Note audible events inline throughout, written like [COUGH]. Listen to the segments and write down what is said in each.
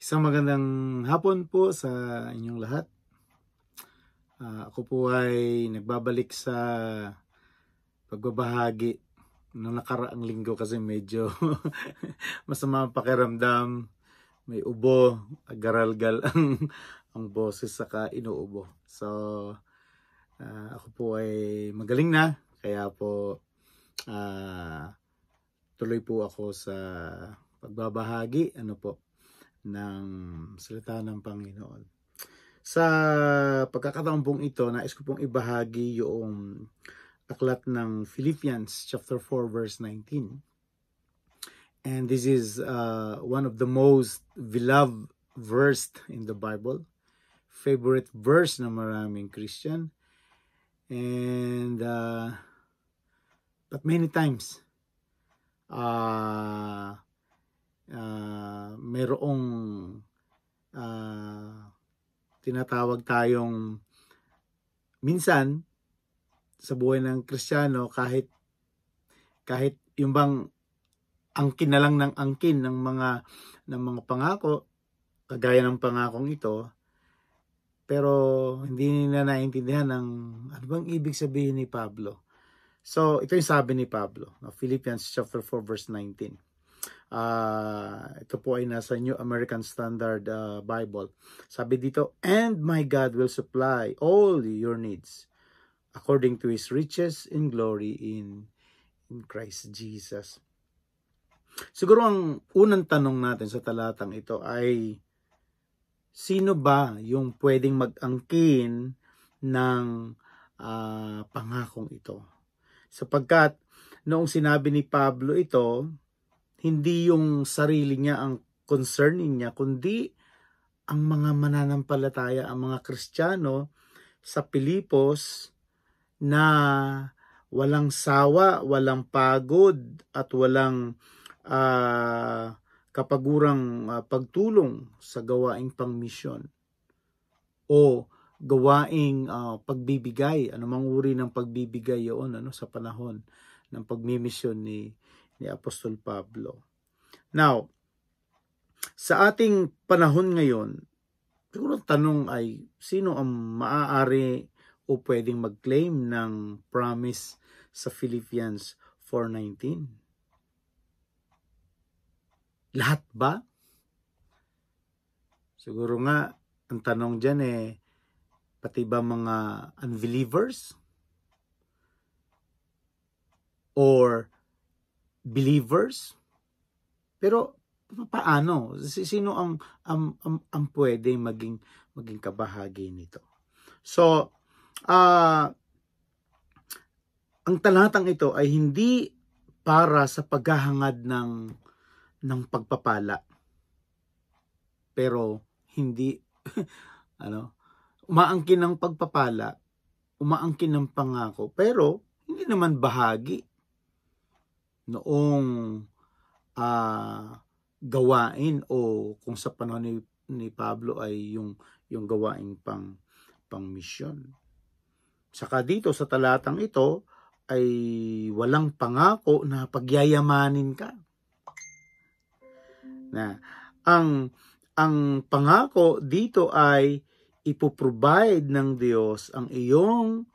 Isang magandang hapon po sa inyong lahat. Uh, ako po ay nagbabalik sa pagbabahagi nung nakaraang linggo kasi medyo [LAUGHS] masama ang pakiramdam. May ubo, agaralgal [LAUGHS] ang, ang boses saka inuubo. So uh, ako po ay magaling na kaya po uh, tuloy po ako sa pagbabahagi. Ano po? ng salita ng Panginoon. Sa pagkakataon pong ito, nais ko pong ibahagi yung aklat ng Philippians chapter 4 verse 19. And this is uh, one of the most beloved verse in the Bible. Favorite verse ng maraming Christian. And uh, but many times uh, uh, ah, mayroong uh, ah, tinatawag tayong minsan sa buhay ng Kristiyano kahit kahit yung bang angkin na lang ng angkin ng mga ng mga pangako kagaya ng pangakong ito pero hindi nila naintindihan ng ano bang ibig sabihin ni Pablo. So ito yung sabi ni Pablo, no? Philippians chapter 4 verse 19. Uh, ito po ay nasa New American Standard uh, Bible. Sabi dito, And my God will supply all your needs according to His riches in glory in, in Christ Jesus. Siguro ang unang tanong natin sa talatang ito ay, sino ba yung pwedeng mag-angkin ng uh, pangakong ito? Sapagkat noong sinabi ni Pablo ito, hindi yung sarili niya ang concerning niya, kundi ang mga mananampalataya, ang mga Kristiyano sa Pilipos na walang sawa, walang pagod at walang uh, kapagurang uh, pagtulong sa gawaing pangmisyon o gawaing uh, pagbibigay, anumang uri ng pagbibigay yun ano, sa panahon ng pagmimisyon ni, ni Apostol Pablo. Now, sa ating panahon ngayon, siguro tanong ay sino ang maaari o pwedeng mag-claim ng promise sa Philippians 4.19? Lahat ba? Siguro nga, ang tanong dyan eh, pati ba mga unbelievers? Or believers. Pero paano? Sino ang ang, ang, ang pwede maging maging kabahagi nito? So, uh, ang talatang ito ay hindi para sa paghahangad ng ng pagpapala. Pero hindi [LAUGHS] ano, umaangkin ng pagpapala, umaangkin ng pangako, pero hindi naman bahagi noong uh, gawain o kung sa panahon ni, ni Pablo ay yung yung gawain pang pang misyon. Saka dito sa talatang ito ay walang pangako na pagyayamanin ka. Na ang ang pangako dito ay ipoprovide ng Diyos ang iyong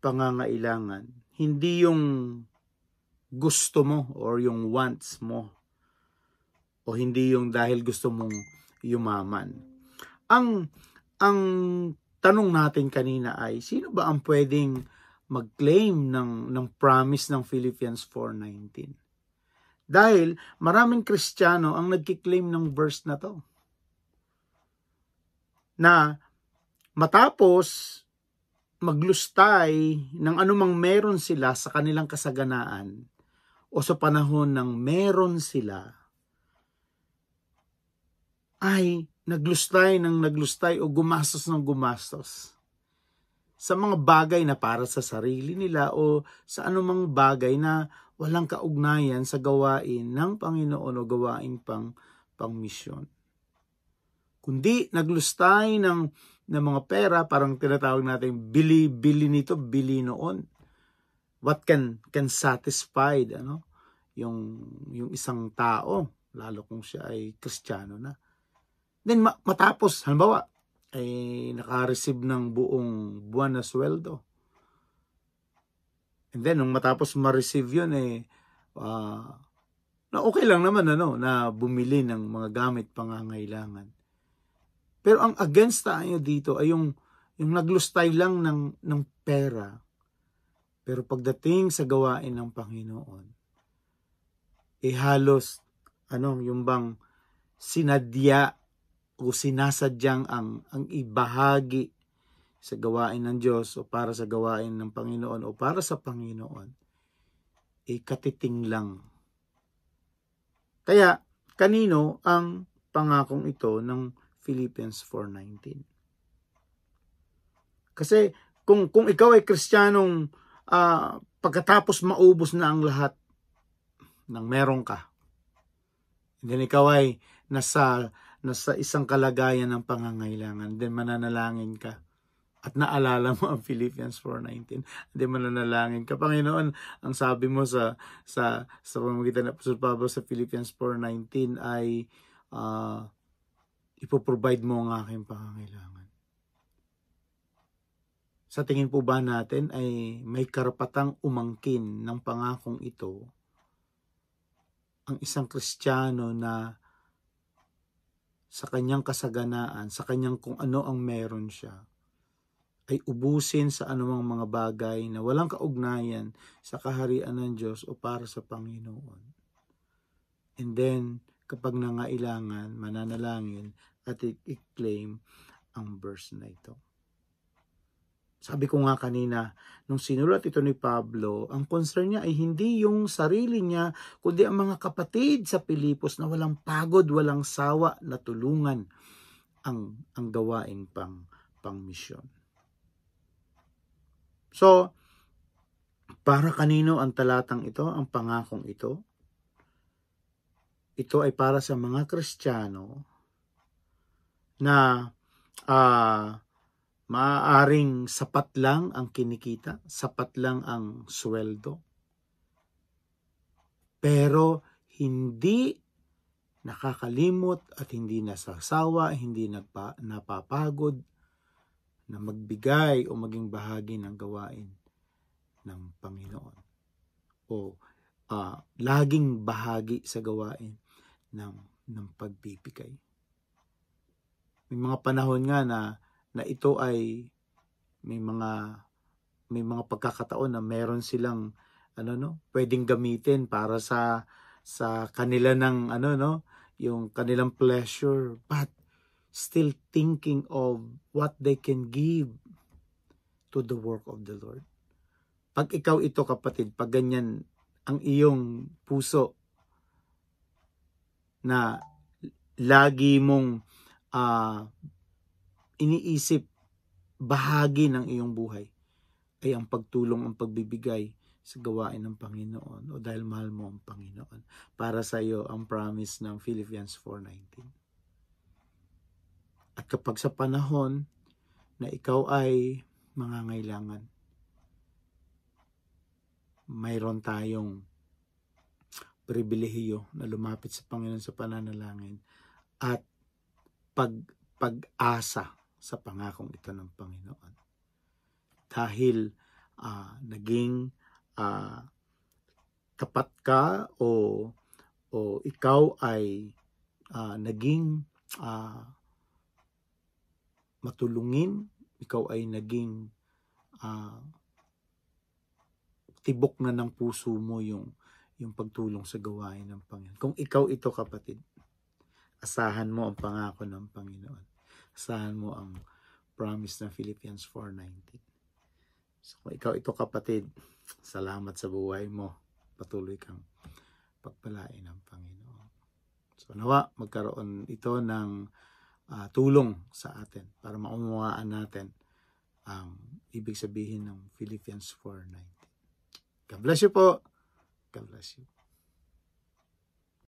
pangangailangan. Hindi yung gusto mo or yung wants mo o hindi yung dahil gusto mong yumaman. Ang ang tanong natin kanina ay sino ba ang pwedeng mag-claim ng ng promise ng Philippians 4:19? Dahil maraming Kristiyano ang nagki-claim ng verse na to. Na matapos maglustay ng anumang meron sila sa kanilang kasaganaan, o sa panahon ng meron sila, ay naglustay ng naglustay o gumastos ng gumastos sa mga bagay na para sa sarili nila o sa anumang bagay na walang kaugnayan sa gawain ng Panginoon o gawain pang pangmisyon. Kundi naglustay ng, ng mga pera, parang tinatawag natin bili-bili nito, bili noon what can can satisfy ano yung yung isang tao lalo kung siya ay Kristiyano na then ma- matapos halimbawa ay naka-receive ng buong buwan na sweldo and then nung matapos ma-receive yun eh uh, na okay lang naman ano na bumili ng mga gamit pangangailangan pero ang against tayo dito ay yung yung naglustay lang ng ng pera pero pagdating sa gawain ng Panginoon, eh halos, ano, yung bang sinadya o sinasadyang ang, ang ibahagi sa gawain ng Diyos o para sa gawain ng Panginoon o para sa Panginoon, eh katiting lang. Kaya, kanino ang pangakong ito ng Philippians 4.19? Kasi, kung, kung ikaw ay kristyanong uh, pagkatapos maubos na ang lahat ng meron ka, then ikaw ay nasa, nasa isang kalagayan ng pangangailangan, then mananalangin ka at naalala mo ang Philippians 4.19. Hindi mananalangin ka. Panginoon, ang sabi mo sa sa sa pamagitan ng Apostol Pablo sa Philippians 4.19 ay uh, ipoprovide mo ang aking pangangailangan. Sa tingin po ba natin ay may karapatang umangkin ng pangakong ito ang isang kristyano na sa kanyang kasaganaan, sa kanyang kung ano ang meron siya, ay ubusin sa anumang mga bagay na walang kaugnayan sa kaharian ng Diyos o para sa Panginoon. And then, kapag nangailangan, mananalangin at i-claim ang verse na ito. Sabi ko nga kanina, nung sinulat ito ni Pablo, ang concern niya ay hindi yung sarili niya, kundi ang mga kapatid sa Pilipos na walang pagod, walang sawa na tulungan ang, ang gawain pang, pang misyon. So, para kanino ang talatang ito, ang pangakong ito? Ito ay para sa mga Kristiyano na uh, Maaaring sapat lang ang kinikita, sapat lang ang sweldo. Pero hindi nakakalimot at hindi nasasawa, hindi nagpa, napapagod na magbigay o maging bahagi ng gawain ng Panginoon. O uh, laging bahagi sa gawain ng, ng pagbibigay. May mga panahon nga na na ito ay may mga may mga pagkakataon na meron silang ano no, pwedeng gamitin para sa sa kanila ng ano no, yung kanilang pleasure but still thinking of what they can give to the work of the Lord. Pag ikaw ito kapatid, pag ganyan ang iyong puso na lagi mong uh, iniisip bahagi ng iyong buhay ay ang pagtulong, ang pagbibigay sa gawain ng Panginoon o dahil mahal mo ang Panginoon. Para sa iyo ang promise ng Philippians 4.19. At kapag sa panahon na ikaw ay mangangailangan, mayroon tayong pribilehiyo na lumapit sa Panginoon sa pananalangin at pag pag-asa sa pangakong ito ng Panginoon. Dahil uh, naging uh, tapat ka o o ikaw ay uh, naging uh, matulungin, ikaw ay naging uh, tibok na ng puso mo yung yung pagtulong sa gawain ng Panginoon. Kung ikaw ito kapatid, asahan mo ang pangako ng Panginoon. Asahan mo ang promise ng Philippians 4.19. So kung ikaw ito kapatid, salamat sa buhay mo. Patuloy kang pagpalain ng Panginoon. So nawa magkaroon ito ng uh, tulong sa atin para maunawaan natin ang ibig sabihin ng Philippians 4.19. God bless you po. God bless you.